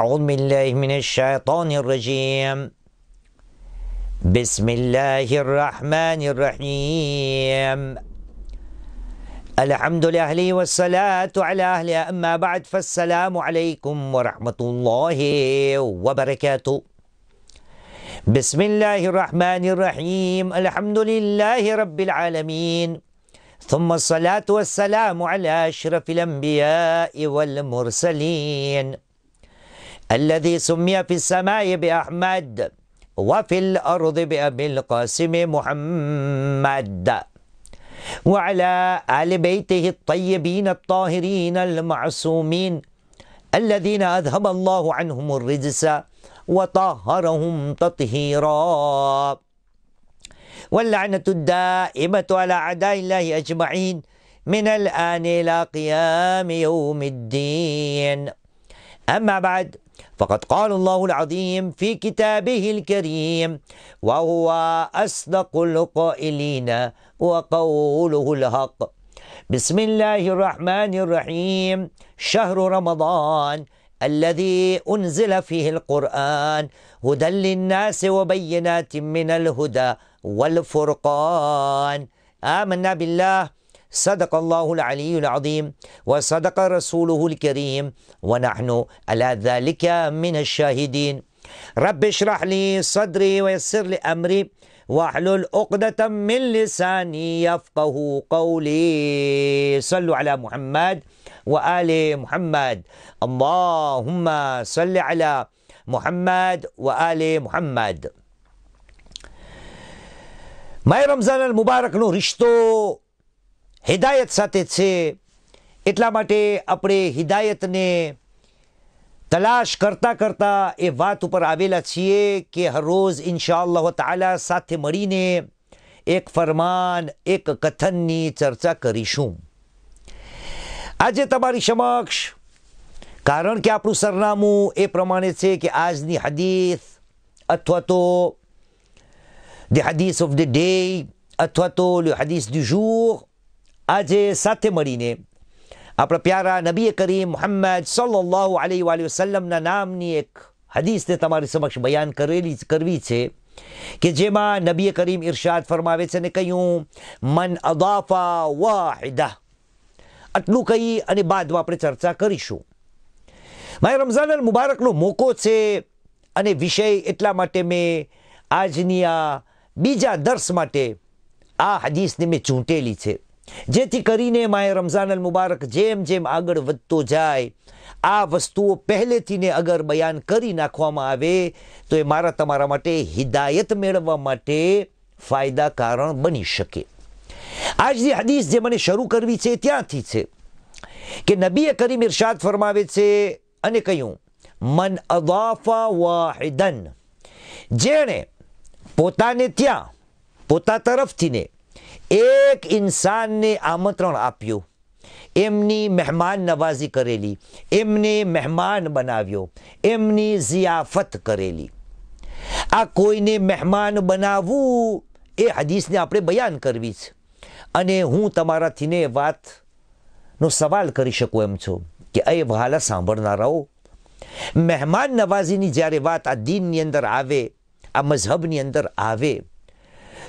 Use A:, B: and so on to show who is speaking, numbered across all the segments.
A: أعوذ بالله من الشيطان الرجيم بسم الله الرحمن الرحيم الحمد لله والصلاة على أهلها أما بعد فالسلام عليكم ورحمة الله وبركاته بسم الله الرحمن الرحيم الحمد لله رب العالمين ثم الصلاة والسلام على أشرف الأنبياء والمرسلين الذي سمي في السماء بأحمد وفي الأرض بأبي القاسم محمد وعلى آل بيته الطيبين الطاهرين المعصومين الذين أذهب الله عنهم الرجس وطهرهم تطهيرا واللعنة الدائمة على أعداء الله أجمعين من الآن إلى قيام يوم الدين أما بعد فقد قال الله العظيم في كتابه الكريم وهو أصدق القائلين وقوله الحق بسم الله الرحمن الرحيم شهر رمضان الذي أنزل فيه القرآن هدى للناس وبينات من الهدى والفرقان آمنا بالله صدق الله العلي العظيم وصدق رسوله الكريم ونحن على ذلك من الشاهدين رب اشرح لي صدري ويسر لي أمري واحلل عقدة من لساني يفقه قولي صلوا على محمد وآل محمد اللهم صل على محمد وآل محمد ما رمضان المبارك نو رشتو હિદાયત સાથે છે એટલા માટે આપણે હિદાયતને તલાશ કરતાં કરતાં એ વાત ઉપર આવેલા છીએ કે હરરોજ ઇન્શા અલ્લાહ તાલા સાથે મળીને એક ફરમાન એક કથનની ચર્ચા કરીશું આજે તમારી સમક્ષ કારણ કે આપણું સરનામું એ પ્રમાણે છે કે આજની હદીસ અથવા તો ધ હદીસ ઓફ ધ ડે અથવા તો હદીસ દી જુર આજે સાથે મળીને આપણા પ્યારા નબીએ કરીમ મોહમ્મદ સલ્લાહ અલી વાલી વસલમના નામની એક હદીસને તમારી સમક્ષ બયાન કરેલી કરવી છે કે જેમાં નબીએ કરીમ ઇરશાદ ફરમાવે છે ને કહ્યું મન અદાફા વાહિદા આટલું કહી અને બાદમાં આપણે ચર્ચા કરીશું મારે રમઝાન અલ મુબારકનો મોકો છે અને વિષય એટલા માટે મેં આજની આ બીજા દર્શ માટે આ હદીસને મેં ચૂંટેલી છે જેથી કરીને માય રમઝાન અલ મુબારક જેમ જેમ આગળ વધતો જાય આ વસ્તુઓ પહેલેથીને અગર બયાન કરી નાખવામાં આવે તો એ મારા તમારા માટે હિદાયત મેળવવા માટે ફાયદા કારણ બની શકે આજની હદીસ જે મને શરૂ કરવી છે ત્યાંથી છે કે નબીએ કરીમ ઇરશાદ ફરમાવે છે અને કહ્યું મન અદાફા વાહિદન જેણે પોતાને ત્યાં પોતા તરફથીને ને એક ઇન્સાનને આમંત્રણ આપ્યું એમની મહેમાન નવાજી કરેલી એમને મહેમાન બનાવ્યો એમની ઝિયાફત કરેલી આ કોઈને મહેમાન બનાવવું એ હદીસને આપણે બયાન કરવી છે અને હું તમારાથીને વાતનો સવાલ કરી શકું એમ છું કે એ વહાલા સાંભળનારાઓ મહેમાન નવાજીની જ્યારે વાત આ દિનની અંદર આવે આ મઝહબની અંદર આવે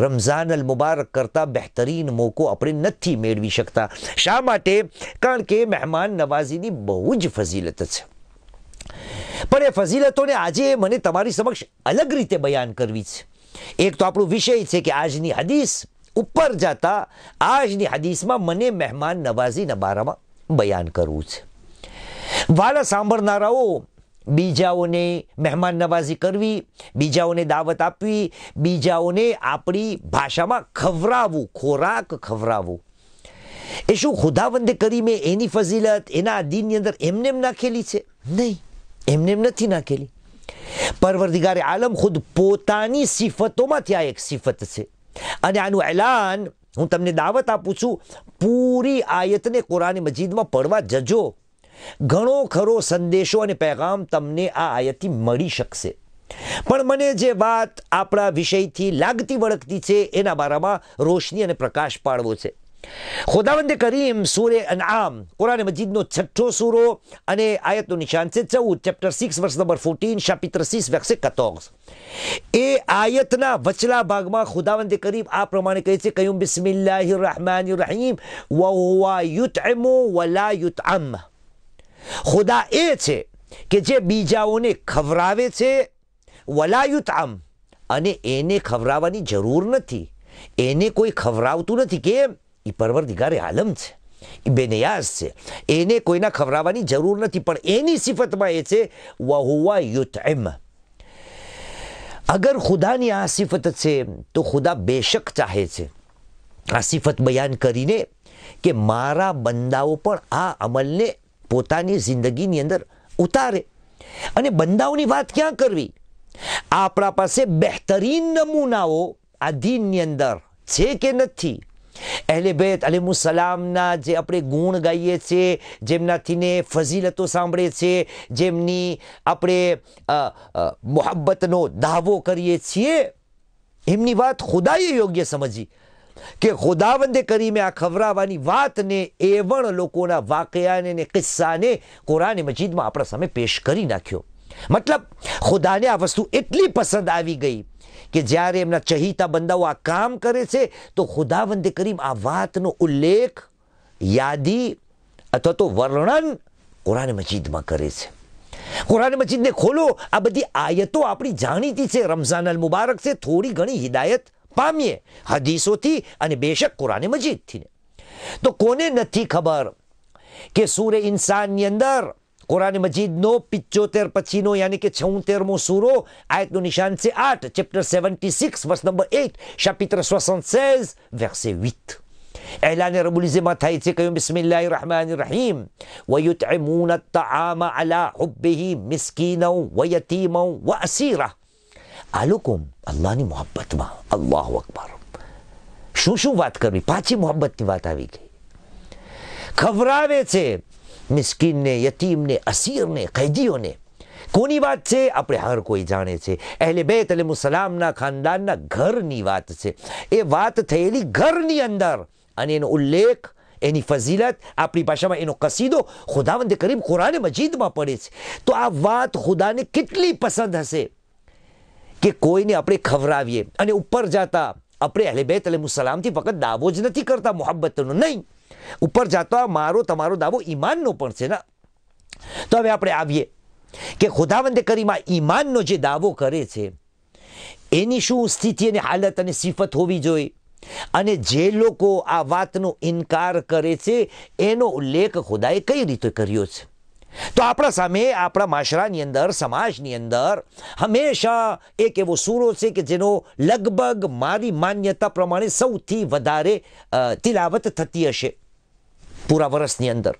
A: રમઝાન અલ મુબારક કરતાં બહેતરીન મોકો આપણે નથી મેળવી શકતા શા માટે કારણ કે મહેમાન નવાઝીની બહુ જ ફઝીલત છે પણ એ ફઝીલતોને આજે મને તમારી સમક્ષ અલગ રીતે બયાન કરવી છે એક તો આપણો વિષય છે કે આજની હદીસ ઉપર જતા આજની હદીસમાં મને મહેમાન નવાઝીના બારામાં બયાન કરવું છે વાલા સાંભળનારાઓ બીજાઓને મહેમાન નવાજી કરવી બીજાઓને દાવત આપવી બીજાઓને આપણી ભાષામાં ખવરાવવું ખોરાક ખવરાવવું એ શું ખુદાબંદે કરી મેં એની ફઝીલત એના દિનની અંદર એમને એમ નાખેલી છે નહીં એમને એમ નથી નાખેલી પરવરદિગારે આલમ ખુદ પોતાની સિફતોમાંથી આ એક સિફત છે અને આનું એલાન હું તમને દાવત આપું છું પૂરી આયતને કોરઆન મજીદમાં પડવા જજો ઘણો ખરો સંદેશો અને પેગામ તમને આ આયતથી મળી શકશે પણ મને જે વાત આપણા વિષયથી લાગતી વળગતી છે એના બારામાં રોશની અને પ્રકાશ પાડવો છે ખુદાવંદે કરીમ સૂરે આમ કુરાન મજીદનો છઠ્ઠો સૂરો અને આયતનું નિશાન છે ચૌદ chapter six verse number fourteen શાપિત્ર સિક્સ વેક્સે કતોક્સ એ આયતના વચલા ભાગમાં ખુદાવંદે કરીમ આ પ્રમાણે કહે છે કયું બિસ્મિલ્લાહિર રહમાનિર રહીમ વહુવા યુતએમો વલા આમ ખુદા એ છે કે જે બીજાઓને ખવરાવે છે આમ અને એને ખવરાવવાની જરૂર નથી એને કોઈ ખવરાવતું નથી કેમ એ પરવરદિગારે આલમ છે એ બેનયાસ છે એને કોઈના ખવરાવવાની જરૂર નથી પણ એની સિફતમાં એ છે વહુવા યુતએમ અગર ખુદાની આ સિફત છે તો ખુદા બેશક ચાહે છે આ સિફત બયાન કરીને કે મારા બંદાઓ પણ આ અમલને પોતાની જિંદગીની અંદર ઉતારે અને બંદાઓની વાત ક્યાં કરવી આપણા પાસે બહેતરીન નમૂનાઓ આ દીનની અંદર છે કે નથી અહેલે બેત સલામના જે આપણે ગુણ ગાઈએ છીએ જેમનાથીને ફઝીલતો સાંભળે છે જેમની આપણે મોહબ્બતનો દાવો કરીએ છીએ એમની વાત ખુદાએ યોગ્ય સમજી કે ખુદાવંદે કરીમે આ ખવરાવાની વાતને એવણ લોકોના વાકયાને ને કિસ્સાને કુરાન મજીદમાં આપણા સામે પેશ કરી નાખ્યો મતલબ ખુદાને આ વસ્તુ એટલી પસંદ આવી ગઈ કે જ્યારે એમના ચહિતા બંદાઓ આ કામ કરે છે તો ખુદાવંદે કરીમ આ વાતનો ઉલ્લેખ યાદી અથવા તો વર્ણન કુરાન મજીદમાં કરે છે કુરાન મજીદને ખોલો આ બધી આયતો આપણી જાણીતી છે રમઝાન અલ મુબારક છે થોડી ઘણી હિદાયત پامیه حدیثو تی انی بیشک قرآن مجید تینه تو کونه نتی خبر کہ سور انسان نی اندر قرآن مجید نو پچو تیر پچینو یعنی يعني کہ چھون تیر مو سورو آیت نو نشان سے آٹھ چپٹر سیونٹی سکس ورس نمبر ایٹ شاپیتر سوسن سیز ورس ویت اعلان رب العزم تھائی چھے کہیوں بسم اللہ الرحمن الرحیم وَيُتْعِمُونَ الطَّعَامَ عَلَى حُبِّهِ مِسْكِينَ وَيَتِيمَ وَأَسِيرَةَ આ લોકો અલ્લાહની મોહબ્બતમાં અલ્લાહ અકબર શું શું વાત કરવી પાછી મોહબ્બતની વાત આવી ગઈ ખવરાવે છે મિસ્કીનને યતીમને અસીરને કૈદીઓને કોની વાત છે આપણે હર કોઈ જાણે છે એટલે બે તલે મુસલામના ખાનદાનના ઘરની વાત છે એ વાત થયેલી ઘરની અંદર અને એનો ઉલ્લેખ એની ફઝીલત આપણી ભાષામાં એનો કસીદો ખુદાવંદ કરીમ કુરાને મજીદમાં પડે છે તો આ વાત ખુદાને કેટલી પસંદ હશે કે કોઈને આપણે ખવરાવીએ અને ઉપર જતા આપણે બે તલે મુસલામથી ફક્ત દાવો જ નથી કરતા મોહબ્બતનો નહીં ઉપર જતા મારો તમારો દાવો ઈમાનનો પણ છે ના તો હવે આપણે આવીએ કે ખુદાવંદે કરીમાં ઈમાનનો જે દાવો કરે છે એની શું સ્થિતિ અને હાલત અને સિફત હોવી જોઈએ અને જે લોકો આ વાતનો ઇનકાર કરે છે એનો ઉલ્લેખ ખુદાએ કઈ રીતે કર્યો છે તો આપણા સામે આપણા માશરાની અંદર સમાજની અંદર હંમેશા એક એવો સૂરો છે કે જેનો લગભગ મારી માન્યતા પ્રમાણે સૌથી વધારે તિલાવત થતી હશે પૂરા વર્ષની અંદર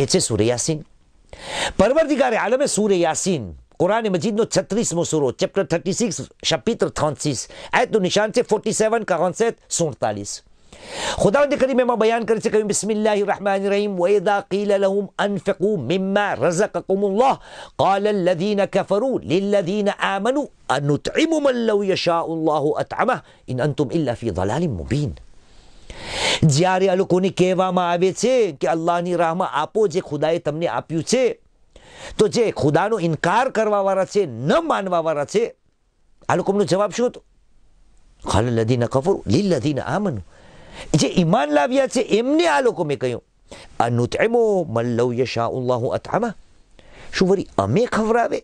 A: એ છે સૂર્યાસીન પરવર્તિકારે આલમે સૂર્યાસીન કુરાન મજીદનો છત્રીસમો સૂરો ચેપ્ટર થર્ટી સિક્સ શપિત્ર થોન્સીસ તો નિશાન છે ફોર્ટી સેવન કોન્સેટ સુડતાલીસ خداوند کریم ما بیان کرد چې بسم الله الرحمن الرحیم واذا قيل لهم انفقوا مما رزقكم الله قال الذين كفروا للذين امنوا ان نطعم من لو يشاء الله اطعمه ان انتم الا في ضلال مبين જ્યારે આ લોકોને કહેવામાં આવે છે કે અલ્લાહની રાહમાં આપો જે ખુદાએ તમને આપ્યું છે તો જે ખુદાનો ઇનકાર કરવાવાળા છે ન માનવાવાળા છે આ લોકોનો نو جواب شو تو قال الذين كفروا للذين امنوا જે ઈમાન લાવ્યા છે એમને આ લોકો મેં કહ્યું આ નુતેમો મલ્લવ યશા ઉલ્લાહ અથામા શું વરી અમે ખવરાવે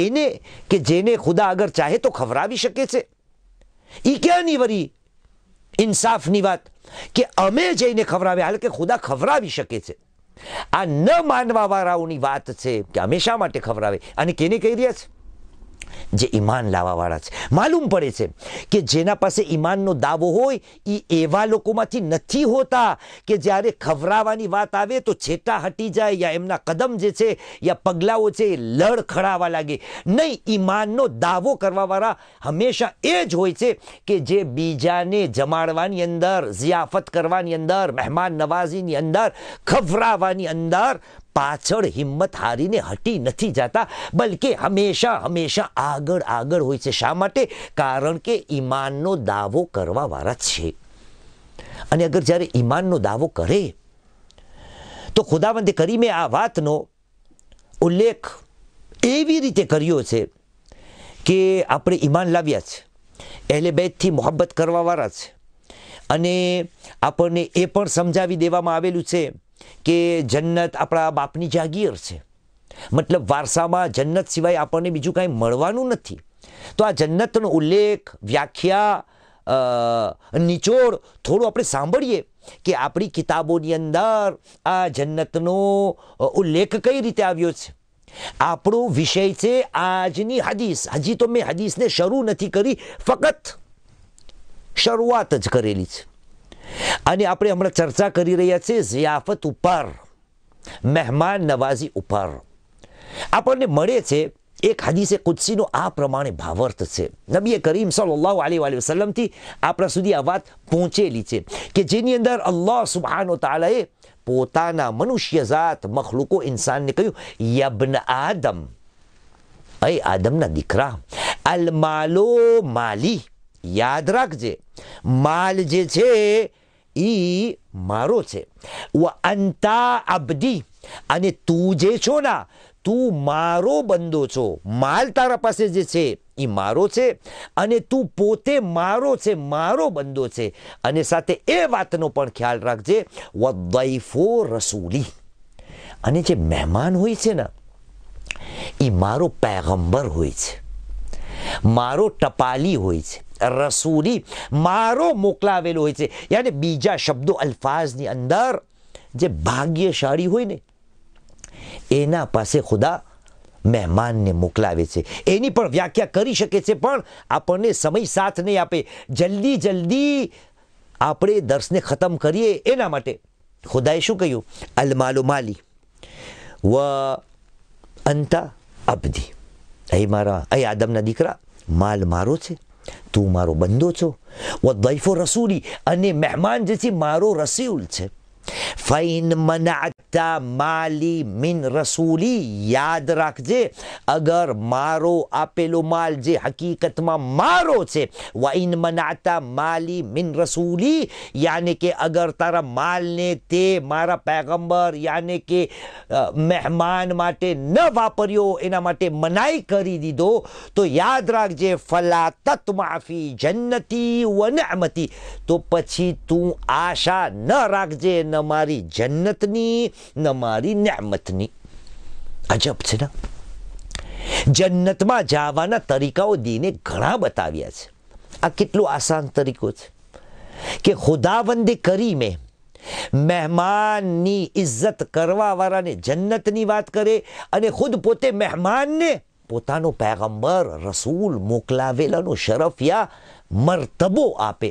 A: એને કે જેને ખુદા અગર ચાહે તો ખવરાવી શકે છે એ ક્યાંની વરી ઇન્સાફની વાત કે અમે જઈને ખવરાવે હાલ કે ખુદા ખવરાવી શકે છે આ ન માનવાવાળાઓની વાત છે કે અમે શા માટે ખવરાવે અને કેને કહી રહ્યા છે જે ઈમાન લાવવાવાળા છે માલુમ પડે છે કે જેના પાસે ઈમાનનો દાવો હોય એ એવા લોકોમાંથી નથી હોતા કે જ્યારે ખવરાવાની વાત આવે તો છેટા હટી જાય યા એમના કદમ જે છે યા પગલાઓ છે એ લડ ખડાવા લાગે નહીં ઈમાનનો દાવો કરવાવાળા હંમેશા એ જ હોય છે કે જે બીજાને જમાડવાની અંદર ઝિયાફત કરવાની અંદર મહેમાન નવાઝીની અંદર ખવરાવાની અંદર પાછળ હિંમત હારીને હટી નથી જતા બલકે હંમેશા હંમેશા આગળ આગળ હોય છે શા માટે કારણ કે ઈમાનનો દાવો કરવાવાળા છે અને અગર જ્યારે ઈમાનનો દાવો કરે તો ખુદાવંદે કરીમે આ વાતનો ઉલ્લેખ એવી રીતે કર્યો છે કે આપણે ઈમાન લાવ્યા છે એહલે બેથી મોહબ્બત કરવાવાળા છે અને આપણને એ પણ સમજાવી દેવામાં આવેલું છે કે જન્નત આપણા બાપની જાગીર છે મતલબ વારસામાં જન્નત સિવાય આપણને બીજું કાંઈ મળવાનું નથી તો આ જન્નતનો ઉલ્લેખ વ્યાખ્યા નિચોડ થોડું આપણે સાંભળીએ કે આપણી કિતાબોની અંદર આ જન્નતનો ઉલ્લેખ કઈ રીતે આવ્યો છે આપણો વિષય છે આજની હદીસ હજી તો મેં હદીસને શરૂ નથી કરી ફક્ત શરૂઆત જ કરેલી છે અને આપણે હમણાં ચર્ચા કરી રહ્યા છીએ ઝિયાફત ઉપર મહેમાન નવાઝી ઉપર આપણને મળે છે એક હદીસે કુદસીનો આ પ્રમાણે ભાવર્થ છે નબીએ કરીમ સલ્લાહ અલી વાલી વસલમથી આપણા સુધી આ વાત પહોંચેલી છે કે જેની અંદર અલ્લાહ સુબહાનો તાલાએ પોતાના મનુષ્યજાત મખલુકો ઇન્સાનને કહ્યું યબ્ન આદમ અ આદમના દીકરા અલ માલો માલી યાદ રાખજે માલ જે છે એ મારો છે અંતા અબદી અને તું જે છો ના તું મારો બંદો છો માલ તારા પાસે જે છે એ મારો છે અને તું પોતે મારો છે મારો બંદો છે અને સાથે એ વાતનો પણ ખ્યાલ રાખજે વૈફો રસૂલી અને જે મહેમાન હોય છે ને એ મારો પેગંબર હોય છે મારો ટપાલી હોય છે રસૂલી મારો મોકલાવેલો હોય છે યાને બીજા શબ્દો અલ્ફાઝની અંદર જે ભાગ્યશાળી હોય ને એના પાસે ખુદા મહેમાનને મોકલાવે છે એની પણ વ્યાખ્યા કરી શકે છે પણ આપણને સમય સાથ નહીં આપે જલ્દી જલ્દી આપણે દર્શને ખતમ કરીએ એના માટે ખુદાએ શું કહ્યું અલમાલો માલી વ અંતા અબધી અહીં મારા અહીં આદમના દીકરા માલ મારો છે તું મારો બંદો છો વ દૈફો રસૂલી અને મહેમાન જે છે મારો રસૂલ છે ફૈન મના مالی من رسولی یاد جے اگر مارو اپلو مال جے حقیقت میں مروٹ ہے یا یعنی کہ اگر تارا مال نے پیغمبر یا نے ماتے منائی کری دی دو تو یاد رکھجے فلا تک معی جنتی تو پچھی تشا آشا نہ جنت جنتنی નમારી ન્યામતની અજબ છે ને જન્નતમાં જવાના તરીકાઓ દીને ઘણા બતાવ્યા છે આ કેટલો આસાન તરીકો છે કે ખુદાબંદી કરી મેં મહેમાનની ઇજ્જત કરવાવાળાને જન્નતની વાત કરે અને ખુદ પોતે મહેમાનને પોતાનો પેગંબર રસૂલ મોકલાવેલાનો શરફ યા મરતબો આપે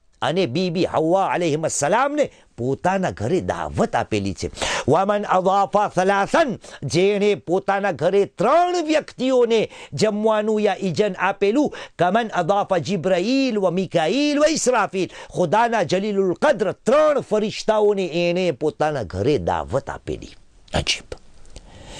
A: અને બીબી હવા અલહીમ સલામને પોતાના ઘરે દાવત આપેલી છે વામન અવાફા સલાસન જેણે પોતાના ઘરે ત્રણ વ્યક્તિઓને જમવાનું યા ઇજન આપેલું કમન અવાફા જિબ્રાઈલ વ મિકાઈલ વ ઇસરાફીલ ખુદાના જલીલુલ કદ્ર ત્રણ ફરિશ્તાઓને એણે પોતાના ઘરે દાવત આપેલી અજીબ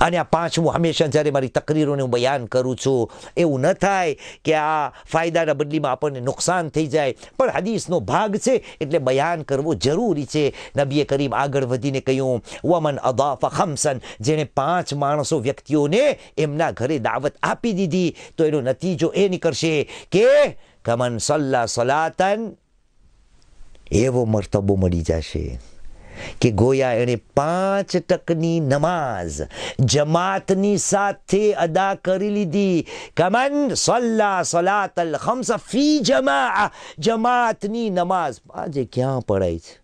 A: અને આ પાંચ હું હંમેશા જ્યારે મારી તકરીરોને હું બયાન કરું છું એવું ન થાય કે આ ફાયદાના બદલીમાં આપણને નુકસાન થઈ જાય પણ હદીસનો ભાગ છે એટલે બયાન કરવો જરૂરી છે નબીએ કરીમ આગળ વધીને કહ્યું વમન અદાફ ખમસન જેણે પાંચ માણસો વ્યક્તિઓને એમના ઘરે દાવત આપી દીધી તો એનો નતીજો એ નીકળશે કે કમન સલ્લા સલાતન એવો મરતબો મળી જશે કે ગોયા એણે પાંચ ટકની નમાઝ જમાતની સાથે અદા કરી લીધી કમન સલ્લા સલાત અલ ખમસ ફી જમા જમાતની નમાઝ આજે ક્યાં પડાય છે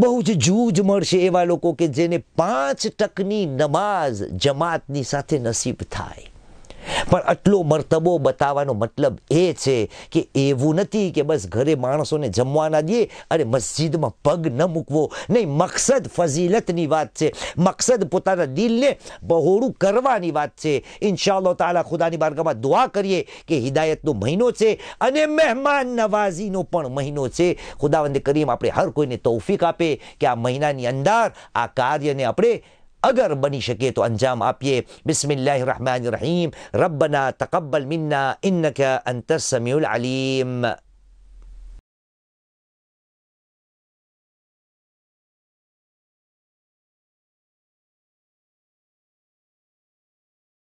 A: બહુ જ જૂજ મળશે એવા લોકો કે જેને પાંચ ટકની નમાઝ જમાતની સાથે નસીબ થાય પણ આટલો મરતબો બતાવવાનો મતલબ એ છે કે એવું નથી કે બસ ઘરે માણસોને જમવાના દઈએ અને મસ્જિદમાં પગ ન મૂકવો નહીં મકસદ ફઝીલતની વાત છે મકસદ પોતાના દિલને બહોળું કરવાની વાત છે ઇન્શાલ્લો તાલા ખુદાની બારગામાં દુઆ કરીએ કે હિદાયતનો મહિનો છે અને મહેમાન નવાઝીનો પણ મહિનો છે ખુદાવંદ કરીમ આપણે હર કોઈને તૌફિક આપે કે આ મહિનાની અંદર આ કાર્યને આપણે اگر بنی شکے تو انجام آپیے بسم اللہ الرحمن الرحیم ربنا تقبل منا انکا انت السمیع العلیم